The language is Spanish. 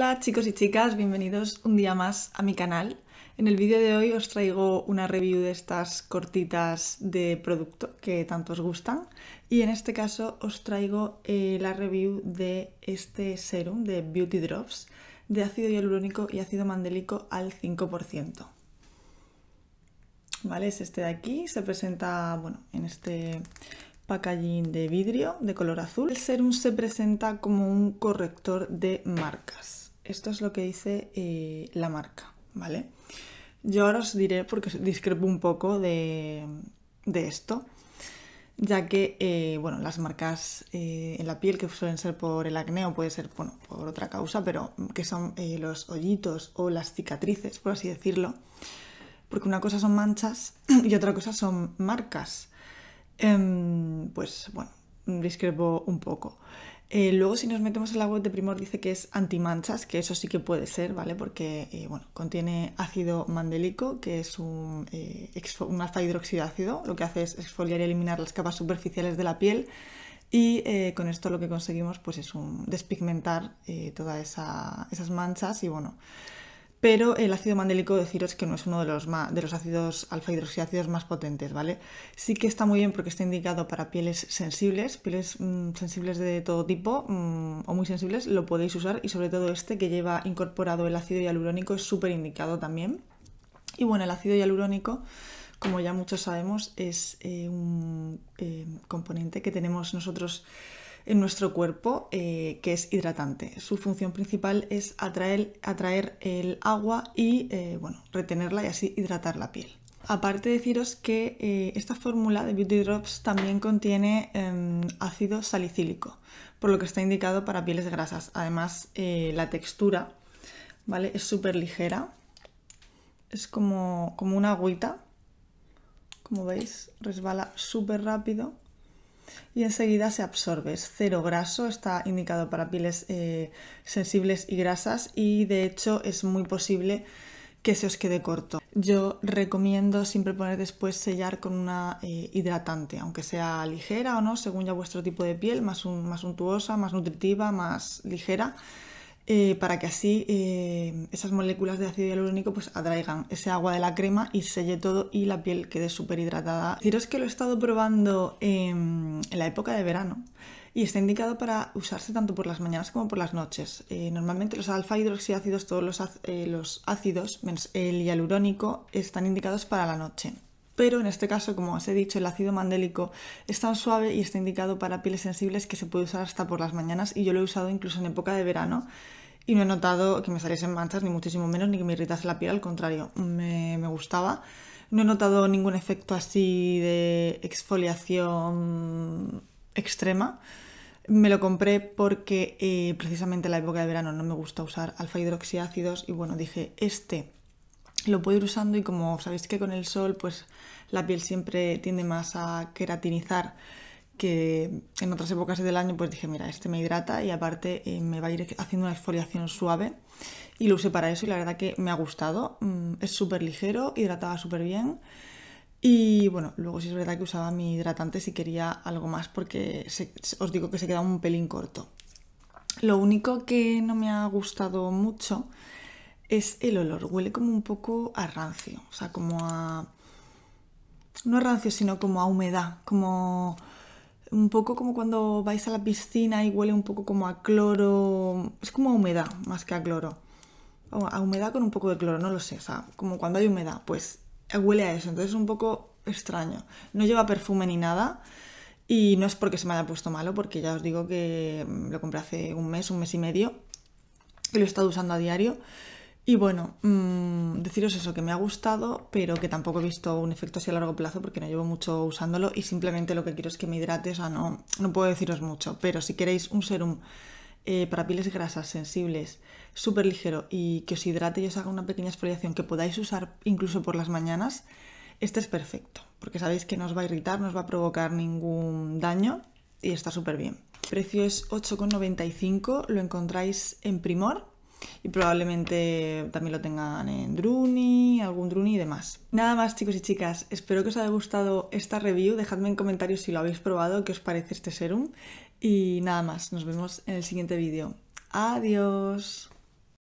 Hola chicos y chicas, bienvenidos un día más a mi canal. En el vídeo de hoy os traigo una review de estas cortitas de producto que tanto os gustan y en este caso os traigo eh, la review de este serum de Beauty Drops de ácido hialurónico y ácido mandélico al 5%. ¿Vale? este de aquí, se presenta bueno, en este pacallín de vidrio de color azul. El serum se presenta como un corrector de marcas. Esto es lo que dice eh, la marca, ¿vale? Yo ahora os diré, porque discrepo un poco de, esto, ya que, eh, bueno, las marcas eh, en la piel que suelen ser por el acné o puede ser, bueno, por otra causa, pero que son los hoyitos o las cicatrices, por así decirlo, porque una cosa son manchas y otra cosa son marcas. Em, pues, bueno, discrepo un poco. Eh, luego, si nos metemos en la web de Primor, dice que es antimanchas, que eso sí que puede ser, ¿vale? Porque eh, bueno, contiene ácido mandélico, que es un, eh, alfa un ácido, lo que hace es exfoliar y eliminar las capas superficiales de la piel. Y con esto lo que conseguimos pues, es un, despigmentar todas esas manchas y bueno, pero el ácido mandélico deciros que no es uno de los, de los ácidos alfa hidroxiácidos más potentes, ¿vale? Sí que está muy bien porque está indicado para pieles sensibles, pieles mm, sensibles de todo tipo mm, o muy sensibles, lo podéis usar y sobre todo este que lleva incorporado el ácido hialurónico es súper indicado también. Y bueno, el ácido hialurónico, como ya muchos sabemos, es eh, un eh, componente que tenemos nosotros en nuestro cuerpo eh, que es hidratante. Su función principal es atraer, atraer el agua y eh, bueno, retenerla y así hidratar la piel. Aparte deciros que eh, esta fórmula de Beauty Drops también contiene em, ácido salicílico, por lo que está indicado para pieles grasas. Además, la textura ¿vale? es súper ligera, es como, como una agüita, como veis, resbala súper rápido y enseguida se absorbe. Es cero graso, está indicado para pieles eh, sensibles y grasas y de hecho es muy posible que se os quede corto. Yo recomiendo siempre poner después sellar con una eh, hidratante, aunque sea ligera o no, según ya vuestro tipo de piel, más, un, más untuosa, más nutritiva, más ligera eh, para que así eh, esas moléculas de ácido hialurónico pues atraigan ese agua de la crema y selle todo y la piel quede súper hidratada. Deciros que lo he estado probando en la época de verano y está indicado para usarse tanto por las mañanas como por las noches. Eh, normalmente los alfa hidroxiácidos, todos los, los ácidos menos el hialurónico, están indicados para la noche pero en este caso, como os he dicho, el ácido mandélico es tan suave y está indicado para pieles sensibles que se puede usar hasta por las mañanas y yo lo he usado incluso en época de verano y no he notado que me saliesen manchas, ni muchísimo menos, ni que me irritase la piel, al contrario, me, gustaba. No he notado ningún efecto así de exfoliación extrema. Me lo compré porque eh, precisamente en la época de verano no me gusta usar alfa hidroxiácidos y bueno, dije, este lo puedo ir usando y como sabéis que con el sol pues la piel siempre tiende más a queratinizar que en otras épocas del año pues dije mira este me hidrata y aparte eh, me va a ir haciendo una exfoliación suave y lo usé para eso y la verdad que me ha gustado mm, es súper ligero hidrataba súper bien y bueno, luego sí es verdad que usaba mi hidratante si quería algo más porque os digo que se queda un pelín corto. Lo único que no me ha gustado mucho es el olor. Huele como un poco a rancio, o sea, como a... No a rancio, sino como a humedad, como un poco como cuando vais a la piscina y huele un poco como a cloro, es como a humedad más que a cloro. O a humedad con un poco de cloro, no lo sé, o sea, como cuando hay humedad, pues huele a eso, entonces es un poco extraño. No lleva perfume ni nada y no es porque se me haya puesto malo, porque ya os digo que mm, lo compré hace un mes, un mes y medio, y lo he estado usando a diario y bueno, mm, deciros eso, que me ha gustado, pero que tampoco he visto un efecto así a largo plazo porque no llevo mucho usándolo y simplemente lo que quiero es que me hidrate, o sea, no, no puedo deciros mucho, pero si queréis un serum eh, para pieles grasas sensibles, súper ligero y que os hidrate y os haga una pequeña exfoliación que podáis usar incluso por las mañanas, este es perfecto, porque sabéis que no os va a irritar, no os va a provocar ningún daño y está súper bien. El precio es 8,95, lo encontráis en Primor y probablemente también lo tengan en Druni, algún Druni y demás. Nada más chicos y chicas, espero que os haya gustado esta review, dejadme en comentarios si lo habéis probado, qué os parece este serum y nada más, nos vemos en el siguiente vídeo. Adiós.